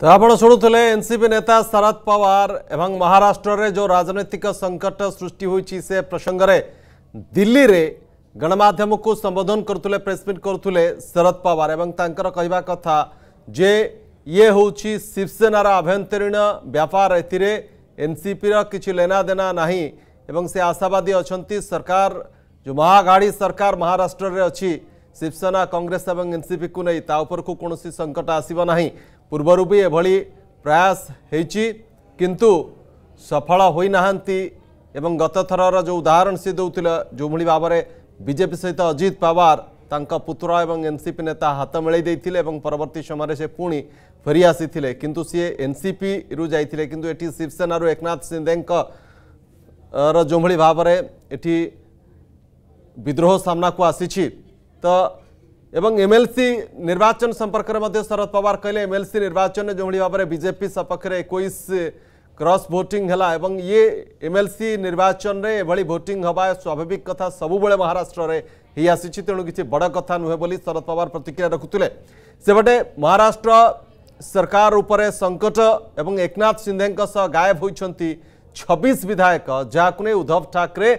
तो आप शुणुले एनसीपी नेता शरद पवार एवं महाराष्ट्र रे जो राजनैतिक संकट सृष्टि से प्रसंग दिल्ली रे गणमाध्यम को संबोधन करुले प्रेसमिट करुले शरद पवार एवं कहवा कथा जे ये हूँ शिवसेनार आभ्यंतरीण व्यापार एरे एनसीपी रा किछि लेना देना नहीं एवं से आशावादी अच्छा सरकार जो महागाड़ी सरकार महाराष्ट्र में अच्छी शिवसेना कांग्रेस एवं एनसीपी को नहीं ताऊपर को कौन संकट आसवना ପୂର୍ବରୁ ବି ଏଭଳି ପ୍ରୟାସ ହେଇଛି କିନ୍ତୁ ସଫଳ ହୋଇନାହାନ୍ତି ଏବଂ ଗତଥରର ଯେଉଁ ଉଦାହରଣ ସେ ଦେଉଥିଲେ ଯେଉଁଭଳି ଭାବରେ ବିଜେପି ସହିତ ଅଜିତ ପାୱାର ତାଙ୍କ ପୁତ୍ର ଏବଂ ଏନ୍ସିପି ନେତା ହାତ ମିଳେଇ ଦେଇଥିଲେ ଏବଂ ପରବର୍ତ୍ତୀ ସମୟରେ ସେ ପୁଣି ଫେରି ଆସିଥିଲେ କିନ୍ତୁ ସିଏ ଏନ୍ସିପିରୁ ଯାଇଥିଲେ କିନ୍ତୁ ଏଠି ଶିବସେନାରୁ ଏକନାଥ ସିନ୍ଦେଙ୍କ ର ଯେଉଁଭଳି ଭାବରେ ଏଠି ବିଦ୍ରୋହ ସାମ୍ନାକୁ ଆସିଛି ତ एवं एमएलसी निर्वाचन संपर्क में शरद पवार कहले एमएलसी निर्वाचन जो भाव में बीजेपी सपक्ष में एक क्रस भोटिंग है ये एमएलसी निर्वाचन में एभली भोटिंग हवा स्वाभाविक कथा सब महाराष्ट्र में ही आसी तेणु किसी बड़ कथ नुहे शरद पवार प्रतिक्रिया रखुले सेपटे महाराष्ट्र सरकार उपर संकट एवं एकनाथ सिंधे गायब होती छब्बीस विधायक जहाँ उद्धव ठाकरे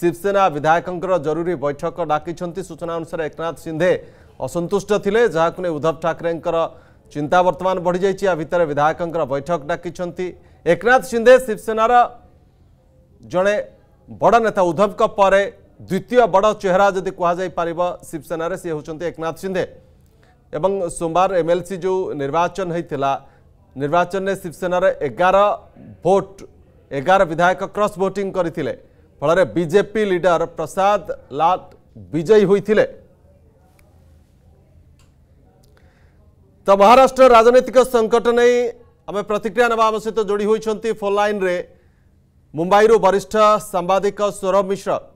ଶିବସେନା ବିଧାୟକଙ୍କର ଜରୁରୀ ବୈଠକ ଡାକିଛନ୍ତି ସୂଚନା ଅନୁସାରେ ଏକନାଥ ସିନ୍ଧେ ଅସନ୍ତୁଷ୍ଟ ଥିଲେ ଯାହାକୁ ନେଇ ଉଦ୍ଧବ ଠାକରେଙ୍କର ଚିନ୍ତା ବର୍ତ୍ତମାନ ବଢ଼ିଯାଇଛି ୟା ଭିତରେ ବିଧାୟକଙ୍କର ବୈଠକ ଡାକିଛନ୍ତି ଏକନାଥ ସିନ୍ଧେ ଶିବସେନାର ଜଣେ ବଡ଼ ନେତା ଉଦ୍ଧବଙ୍କ ପରେ ଦ୍ୱିତୀୟ ବଡ଼ ଚେହେରା ଯଦି କୁହାଯାଇପାରିବ ଶିବସେନାରେ ସେ ହେଉଛନ୍ତି ଏକନାଥ ସିନ୍ଧେ ଏବଂ ସୋମବାର ଏମ୍ଏଲ୍ସି ଯେଉଁ ନିର୍ବାଚନ ହୋଇଥିଲା ନିର୍ବାଚନରେ ଶିବସେନାର ଏଗାର ଭୋଟ ଏଗାର ବିଧାୟକ କ୍ରସ୍ ଭୋଟିଂ କରିଥିଲେ ফলে বিজেপি লিডর প্রসাদ লাট বিজয়ী হয়েছিল তো মহারাষ্ট্র রাজনৈতিক সংকট নেই আমি প্রতিক্রিয়া নেওয়া আম সহ যোড়ি হয়েছেন ফোন লাইন্রে মুম্বাইর বরিষ্ঠ সাংবাদিক সৌরভ মিশ্র